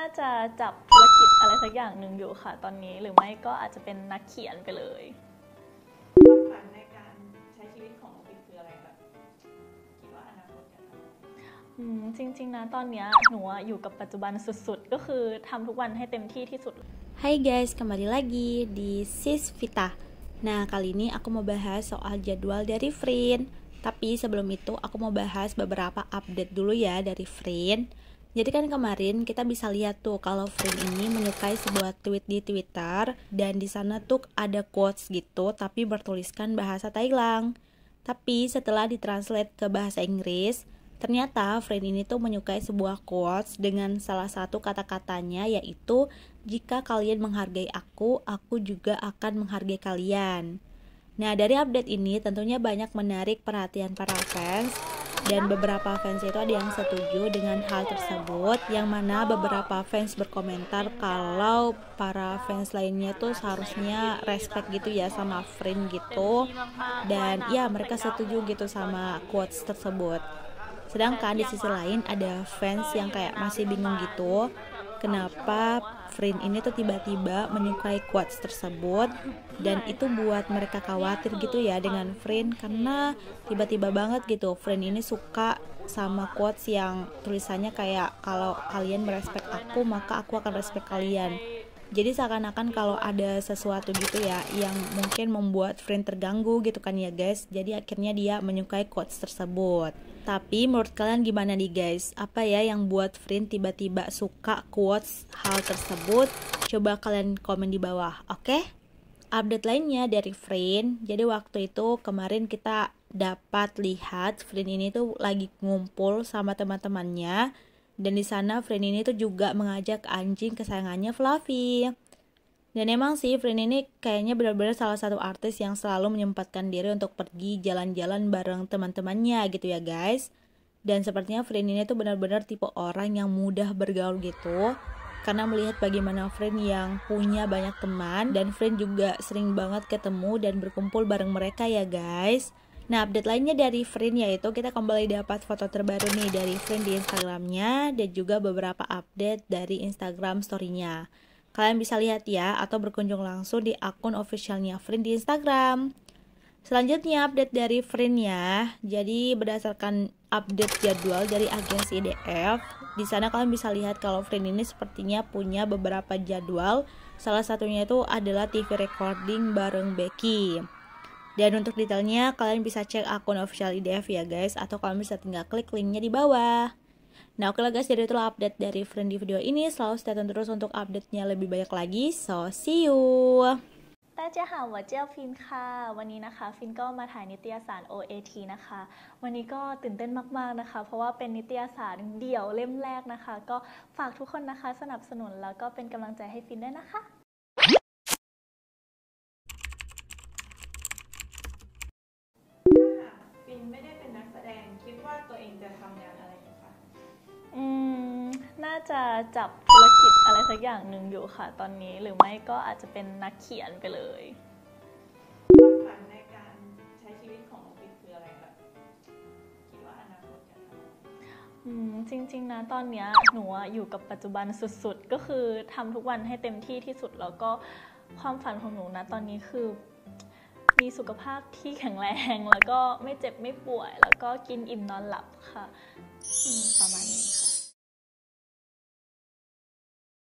น่าจะจับธุรกิจอะไรสักอย่างหนึ่งอยู่ค่ะตอนนี้หรือไม่ก็อาจจะเป็นนักเขียนไปเลยความฝันในการใช้ชีวิตของปิคืออะไรแบคิดว่าอนาคตจอืมจริงๆนะตอนนี้หนูออยู่กับปัจจุบันสุดๆ ก็คือทำทุกวันให้เต็มที่ที่สุด Hai guys, kembali lagi di Sis Vita. Nah, kali ini aku mau bahas soal jadwal dari Frin. Tapi sebelum itu, aku mau bahas beberapa update dulu ya dari Frin. Jadi kan kemarin kita bisa lihat tuh kalau Frin ini menyukai sebuah tweet di Twitter dan di sana tuh ada quotes gitu tapi bertuliskan bahasa Thailand. Tapi setelah ditranslate ke bahasa Inggris, ternyata Frin ini tuh menyukai sebuah quotes dengan salah satu kata-katanya yaitu jika kalian menghargai aku, aku juga akan menghargai kalian. Nah, dari update ini tentunya banyak menarik perhatian para fans dan beberapa fans itu ada yang setuju dengan hal tersebut yang mana beberapa fans berkomentar kalau para fans lainnya tuh seharusnya respect gitu ya sama friend gitu dan ya mereka setuju gitu sama quotes tersebut sedangkan di sisi lain ada fans yang kayak masih bingung gitu kenapa friend ini tuh tiba-tiba menyukai quotes tersebut dan itu buat mereka khawatir gitu ya dengan friend karena tiba-tiba banget gitu friend ini suka sama quotes yang tulisannya kayak kalau kalian merespek aku maka aku akan respek kalian jadi seakan-akan kalau ada sesuatu gitu ya yang mungkin membuat friend terganggu gitu kan ya guys jadi akhirnya dia menyukai quotes tersebut tapi menurut kalian gimana nih guys apa ya yang buat friend tiba-tiba suka quotes hal tersebut coba kalian komen di bawah oke okay? update lainnya dari friend jadi waktu itu kemarin kita dapat lihat friend ini tuh lagi ngumpul sama teman-temannya dan di sana ini tuh juga mengajak anjing kesayangannya Fluffy. Dan emang sih Friend ini kayaknya benar-benar salah satu artis yang selalu menyempatkan diri untuk pergi jalan-jalan bareng teman-temannya gitu ya guys. Dan sepertinya Friend ini tuh benar-benar tipe orang yang mudah bergaul gitu. Karena melihat bagaimana Friend yang punya banyak teman dan Friend juga sering banget ketemu dan berkumpul bareng mereka ya guys. Nah, update lainnya dari Frin yaitu kita kembali dapat foto terbaru nih dari Frin di Instagramnya dan juga beberapa update dari Instagram storynya Kalian bisa lihat ya atau berkunjung langsung di akun officialnya Frin di Instagram. Selanjutnya update dari Frin ya. Jadi berdasarkan update jadwal dari agensi IDF, di sana kalian bisa lihat kalau Frin ini sepertinya punya beberapa jadwal. Salah satunya itu adalah TV recording bareng Becky. Dan untuk detailnya kalian bisa cek akun official IDF ya guys atau kalian bisa tinggal klik linknya di bawah. Nah oke lah guys jadi itulah update dari friend di video ini Selalu stay tune terus untuk update-nya lebih banyak lagi So see you 大家好，我叫ฟินค่ะ OAT นะคะวันนี้ก็ตื่นเต้นมากๆนะคะเพราะว่าเป็นนิตยสารเดี่ยวเล่มแรกนะคะก็ฝากทุกคนนะคะสนับสนุนแล้วก็เป็นกำลังใจให้ฟินด้วยนะคะจะจับธุรกิจอะไรสักอย่างหนึ่งอยู่ค่ะตอนนี้หรือไม่ก็อาจจะเป็นนักเขียนไปเลยความฝันในการใช้ชีวิตของนคืออะไรแบบคิดว่าอนาคตจะทำอะไรอืมจริง ๆ นะตอนนี้หนูอยู่กับปัจจุบันสุด ๆ ก็คือทำทุกวันให้เต็มที่ที่สุดแล้วก็ความฝันของหนูนะตอนนี้คือมีสุขภาพที่แข็งแรงแล้วก็ไม่เจ็บไม่ป่วย แล้วก็กินอิ่มนอนหลับค่ะประมาณนี้ค่ะ